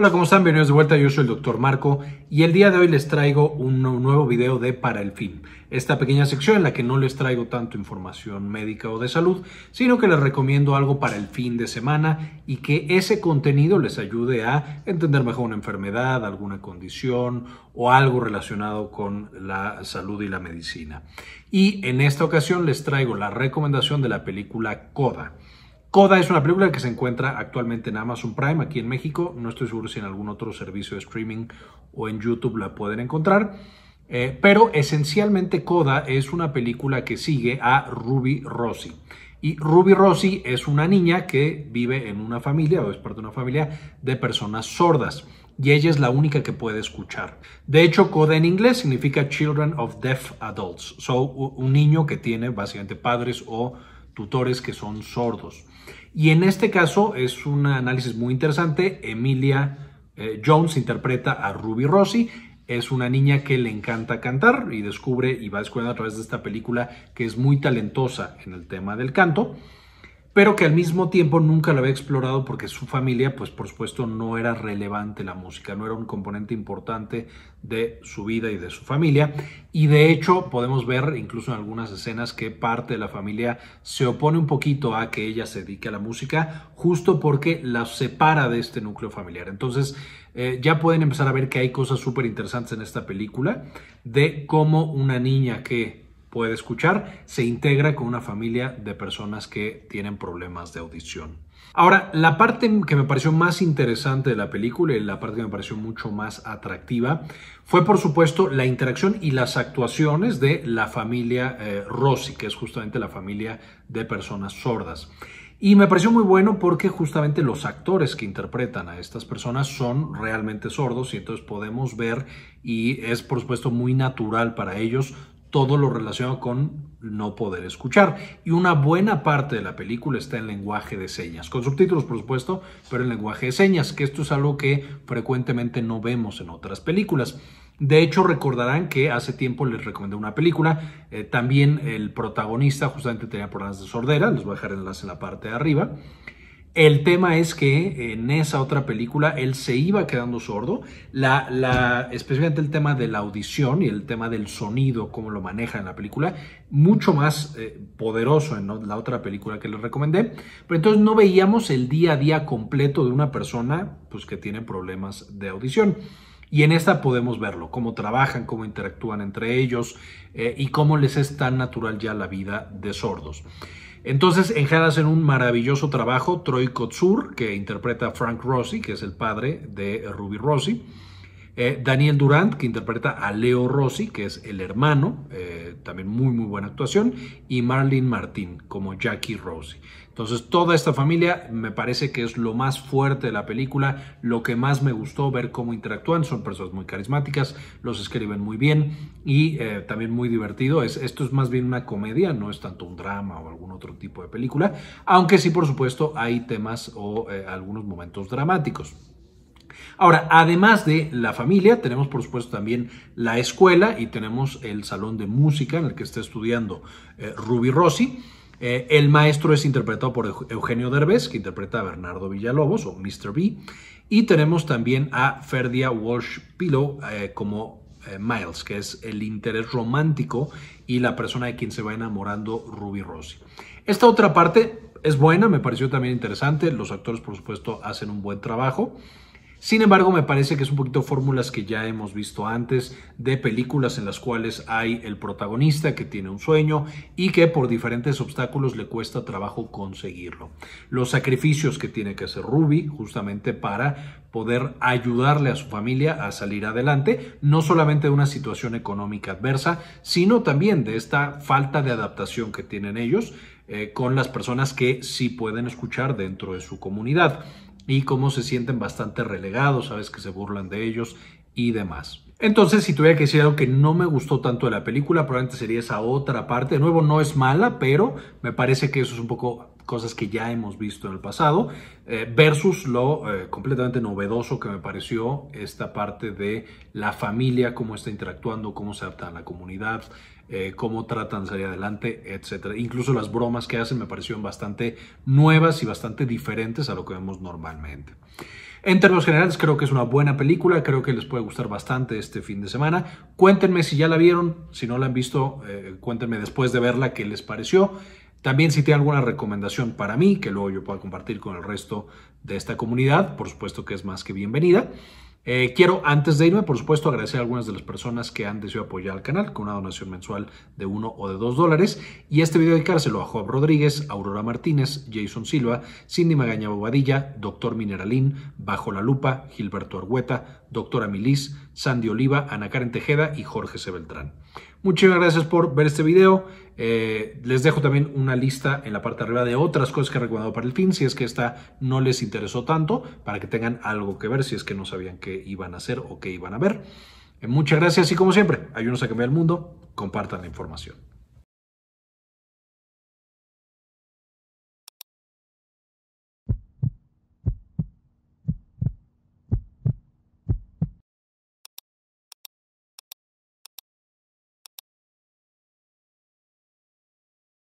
Hola, ¿cómo están? Bienvenidos de vuelta, yo soy el Dr. Marco y el día de hoy les traigo un nuevo video de Para el Fin, esta pequeña sección en la que no les traigo tanto información médica o de salud, sino que les recomiendo algo para el fin de semana y que ese contenido les ayude a entender mejor una enfermedad, alguna condición o algo relacionado con la salud y la medicina. Y en esta ocasión les traigo la recomendación de la película Coda. Coda es una película que se encuentra actualmente en Amazon Prime aquí en México. No estoy seguro si en algún otro servicio de streaming o en YouTube la pueden encontrar. Eh, pero esencialmente Coda es una película que sigue a Ruby Rossi. Y Ruby Rossi es una niña que vive en una familia o es parte de una familia de personas sordas. Y ella es la única que puede escuchar. De hecho, CODA en inglés significa Children of Deaf Adults. So, un niño que tiene básicamente padres o tutores que son sordos. Y en este caso es un análisis muy interesante. Emilia eh, Jones interpreta a Ruby Rossi. Es una niña que le encanta cantar y descubre y va descubriendo a través de esta película que es muy talentosa en el tema del canto pero que al mismo tiempo nunca la había explorado porque su familia, pues por supuesto, no era relevante la música, no era un componente importante de su vida y de su familia. Y de hecho, podemos ver incluso en algunas escenas que parte de la familia se opone un poquito a que ella se dedique a la música, justo porque la separa de este núcleo familiar. Entonces, eh, ya pueden empezar a ver que hay cosas súper interesantes en esta película de cómo una niña que puede escuchar, se integra con una familia de personas que tienen problemas de audición. Ahora, la parte que me pareció más interesante de la película y la parte que me pareció mucho más atractiva fue, por supuesto, la interacción y las actuaciones de la familia eh, Rossi, que es justamente la familia de personas sordas. Y me pareció muy bueno porque justamente los actores que interpretan a estas personas son realmente sordos y entonces podemos ver y es por supuesto muy natural para ellos todo lo relacionado con no poder escuchar. Y una buena parte de la película está en lenguaje de señas, con subtítulos por supuesto, pero en lenguaje de señas, que esto es algo que frecuentemente no vemos en otras películas. De hecho, recordarán que hace tiempo les recomendé una película, eh, también el protagonista justamente tenía problemas de sordera, les voy a dejar el enlace en la parte de arriba, el tema es que en esa otra película él se iba quedando sordo, la, especialmente el tema de la audición y el tema del sonido, cómo lo maneja en la película, mucho más eh, poderoso en la otra película que les recomendé, pero entonces no veíamos el día a día completo de una persona pues, que tiene problemas de audición. Y en esta podemos verlo, cómo trabajan, cómo interactúan entre ellos eh, y cómo les es tan natural ya la vida de sordos. Entonces, enjadas en un maravilloso trabajo Troy Kotsur, que interpreta a Frank Rossi, que es el padre de Ruby Rossi. Eh, Daniel Durant, que interpreta a Leo Rossi, que es el hermano, eh, también muy, muy buena actuación, y Marlene Martín como Jackie Rossi. Entonces, toda esta familia me parece que es lo más fuerte de la película, lo que más me gustó ver cómo interactúan. Son personas muy carismáticas, los escriben muy bien y eh, también muy divertido. Es, esto es más bien una comedia, no es tanto un drama o algún otro tipo de película, aunque sí, por supuesto, hay temas o algunos momentos dramáticos. Ahora, además de la familia, tenemos por supuesto también la escuela y tenemos el salón de música en el que está estudiando eh, Ruby Rossi. Eh, el maestro es interpretado por Eugenio Derbez, que interpreta a Bernardo Villalobos o Mr. B. Y tenemos también a Ferdia Walsh Pillow eh, como Miles, que es el interés romántico y la persona de quien se va enamorando Ruby Rossi. Esta otra parte es buena, me pareció también interesante. Los actores, por supuesto, hacen un buen trabajo. Sin embargo, me parece que es un poquito fórmulas que ya hemos visto antes de películas en las cuales hay el protagonista que tiene un sueño y que por diferentes obstáculos le cuesta trabajo conseguirlo. Los sacrificios que tiene que hacer Ruby justamente para poder ayudarle a su familia a salir adelante, no solamente de una situación económica adversa, sino también de esta falta de adaptación que tienen ellos eh, con las personas que sí pueden escuchar dentro de su comunidad y cómo se sienten bastante relegados, sabes que se burlan de ellos y demás. Entonces, si tuviera que decir algo que no me gustó tanto de la película, probablemente sería esa otra parte. De nuevo, no es mala, pero me parece que eso es un poco cosas que ya hemos visto en el pasado, eh, versus lo eh, completamente novedoso que me pareció esta parte de la familia, cómo está interactuando, cómo se adapta a la comunidad, eh, cómo tratan de salir adelante, etc. Incluso las bromas que hacen me parecieron bastante nuevas y bastante diferentes a lo que vemos normalmente. En términos generales, creo que es una buena película, creo que les puede gustar bastante este fin de semana. Cuéntenme si ya la vieron, si no la han visto, cuéntenme después de verla qué les pareció. También si tiene alguna recomendación para mí, que luego yo pueda compartir con el resto de esta comunidad, por supuesto que es más que bienvenida. Eh, quiero, antes de irme, por supuesto, agradecer a algunas de las personas que han decidido apoyar al canal con una donación mensual de uno o de dos dólares. Y este video dedicárselo a Job Rodríguez, Aurora Martínez, Jason Silva, Cindy Magaña Bobadilla, Doctor Mineralín, Bajo la Lupa, Gilberto Argueta, doctora Milis, Sandy Oliva, Ana Karen Tejeda y Jorge Sebeltrán. Muchísimas gracias por ver este video. Eh, les dejo también una lista en la parte de arriba de otras cosas que he recomendado para el fin, si es que esta no les interesó tanto, para que tengan algo que ver, si es que no sabían qué iban a hacer o qué iban a ver. Eh, muchas gracias y como siempre, ayúdenos a cambiar el mundo, compartan la información.